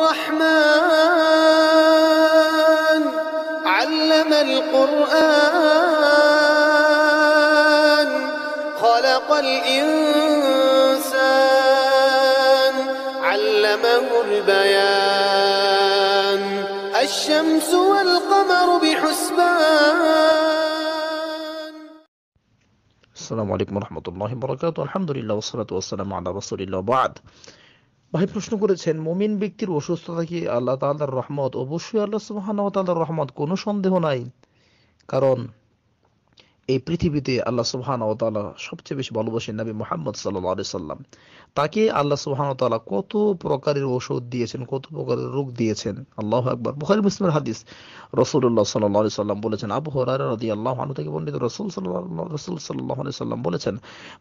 الرحمن علم القرآن خلق الإنسان علمه البيان الشمس والقمر بحسبان السلام عليكم ورحمة الله وبركاته الحمد لله والصلاة والسلام على رسول الله بعد ভাই প্রশ্ন করেছেন মমিন ব্যক্তির অসুস্থতা কি আল্লাহ তাল্লাহর রহমত অবশ্যই আল্লাহ সুবাহ রহমত কোনো সন্দেহ নাই কারণ এই পৃথিবীতে আল্লাহ সুহান ও তালা সবচেয়ে বেশি ভালোবাসেন নবী মোহাম্মদ সাল্লি সাল্লাম তাকে আল্লাহ সুহান ও তালা কত প্রকারের ওষুধ দিয়েছেন কত প্রকারের রোগ দিয়েছেন আল্লাহ আকবর বুখারি মুসলিমের হাদিস রসুল্লাহ সাল্লি সাল্লাম বলেছেন আবু হরার রদি আল্লাহ আনু থেকে পণ্ডিত রসুল সাল্লাহ রসুল সাল্লাহ আলি সাল্লাম বলেছেন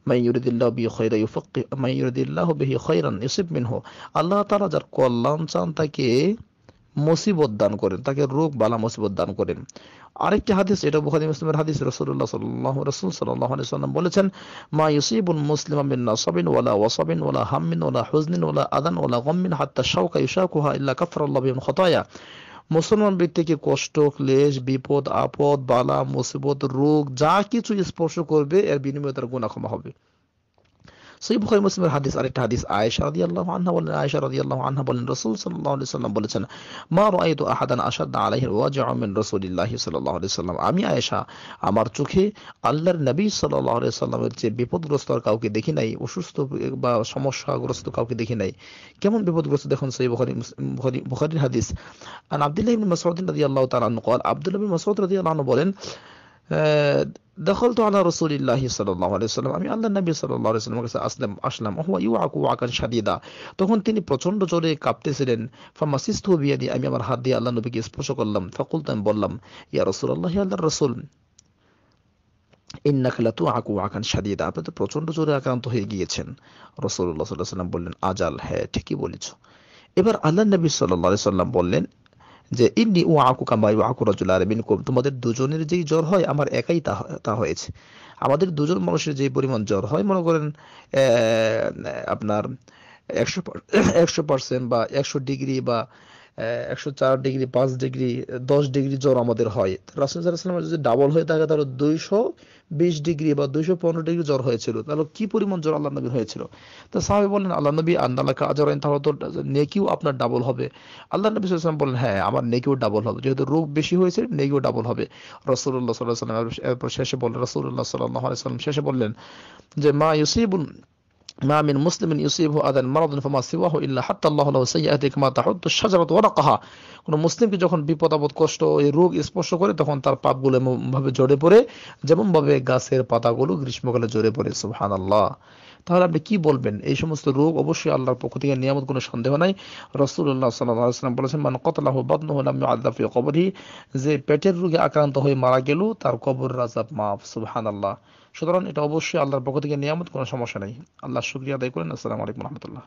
মাইয়ুরুদ্দিল্লাহ বি খৈরা ইউফকি মাইয়ুরুদ্দিল্লাহ বিহি খৈরান ইউসিফ মিনহ আল্লাহ তালা যার কল্যাণ চান তাকে মুসিবত দান করেন তাকে রোগ বালা মুসিবত দান করেন আরেকটি হাদিস এটা বুখারি মুসলিমের হাদিস রসুল্লাহ সাল্লাহ রসুল সাল্লাহ সাল্লাম বলেছেন মা ইউসিবুল মুসলিম আমিন নাসাবিন ওলা ওয়াসাবিন ওলা হাম্মিন ওলা হুজনিন ওলা আদান ওলা গম্মিন হাত্তা শাউকা ইউশাকুহা ইল্লা কাফর আল্লাহ খতায়া মুসলমান ব্যক্তিকে কষ্ট ক্লেশ বিপদ আপদ বালা মুসিবত রোগ যা কিছু স্পর্শ করবে এর বিনিময়ে তার গুণা ক্ষমা হবে সেই বুখারি মুসলিমের হাদিস আরেকটা হাদিস আয়েশা রাদি আল্লাহ আনহা বলেন আয়েশা রাদি আল্লাহ আনহা বলেন রসুল সাল্লাহ আলি সাল্লাম বলেছেন মা আহাদান আসাদ ওয়াজামিন সাল্লাহ আলি সাল্লাম আমি আয়েশা আমার চোখে আল্লাহর নবী সাল্লাহ আলি সাল্লামের যে বিপদগ্রস্ত আর কাউকে দেখি নাই অসুস্থ বা সমস্যাগ্রস্ত কাউকে দেখি নাই কেমন বিপদগ্রস্ত দেখুন সেই বুখারি বুখারির হাদিস আর আব্দুল্লাহ ইবিন মাসউদ রাদি আল্লাহ তালান কল আবদুল্লাহ ইবিন রাদি আল্লাহ বলেন দখল তো আল্লাহ রসুলিল্লাহি সাল্লাহ আলাইসাল্লাম আমি আল্লাহ নবী সাল্লাহ আলাইসাল্লামের কাছে আসলাম আসলাম ওহুয়া ইউ আকু আকান সাদিদা তখন তিনি প্রচন্ড জোরে কাঁপতেছিলেন ফামাসিস্ত বিয়াদি আমি আমার হাত দিয়ে আল্লাহ নবীকে স্পর্শ করলাম তো আমি বললাম ইয়া রসুল আল্লাহ আল্লাহ রসুল ইন্নাকলা তু আকু আকান দা আপনি তো প্রচন্ড জোরে আক্রান্ত হয়ে গিয়েছেন রসুল্লাহ সাল্লাহ সাল্লাম বললেন আজাল হ্যাঁ ঠিকই বলেছ এবার আল্লাহ নবী সাল্লাহ সাল্লাম বললেন যে ইন্নি ও আকু কামাই ও আকু রজুল আর কুম তোমাদের দুজনের যেই জ্বর হয় আমার একাই তা তা হয়েছে আমাদের দুজন মানুষের যে পরিমাণ জ্বর হয় মনে করেন আপনার একশো একশো পার্সেন্ট বা একশো ডিগ্রি বা একশো চার ডিগ্রি পাঁচ ডিগ্রি দশ ডিগ্রি জ্বর আমাদের হয় রাসুল সাল্লাহ সাল্লামের যদি ডাবল হয়ে থাকে তাহলে দুইশো বিশ ডিগ্রি বা দুইশো পনেরো ডিগ্রি জ্বর হয়েছিল তাহলে কি পরিমাণ জ্বর আল্লাহ নবীর হয়েছিল তো সাহাবি বললেন আল্লাহ নবী আন্দালাকা আজরাইন তাহলে তো নেকিও আপনার ডাবল হবে আল্লাহ নবী সাল্লাম বললেন হ্যাঁ আমার নেকিও ডাবল হবে যেহেতু রোগ বেশি হয়েছে নেকিও ডাবল হবে রসুল্লাহ সাল্লাহ সাল্লাম শেষে বললেন রসুল্লাহ সাল্লাহ সাল্লাম শেষে বললেন যে মা ইউসিবুল ما من مسلم يصيبه أذى المرض فما سواه الا حتى الله له سيئاته كما تحط الشجره ورقها কোন মুসলিমকে যখন বিপদ আপদ কষ্ট এই রোগ স্পর্শ করে তখন তার পাপগুলো ভাবে জড়ে পড়ে যেমন ভাবে গাছের পাতাগুলো গ্রীষ্মকালে জড়ে পড়ে সুবহানাল্লাহ তাহলে আপনি কি বলবেন এই সমস্ত রোগ অবশ্যই আল্লাহর পক্ষ থেকে নিয়ামত কোনো সন্দেহ নাই রসুল্লাহ সাল্লাম বলেছেন মান কতলাহ বাদন হলাম আল্লাফি কবরই যে পেটের রোগে আক্রান্ত হয়ে মারা গেল তার কবর রাজাব মাফ সুবহান আল্লাহ সুতরাং এটা অবশ্যই আল্লাহর পক্ষ থেকে নিয়ামত কোনো সমস্যা নেই আল্লাহ শুক্রিয়া আদায় করেন আসসালামু আলাইকুম রহমতুল্লাহ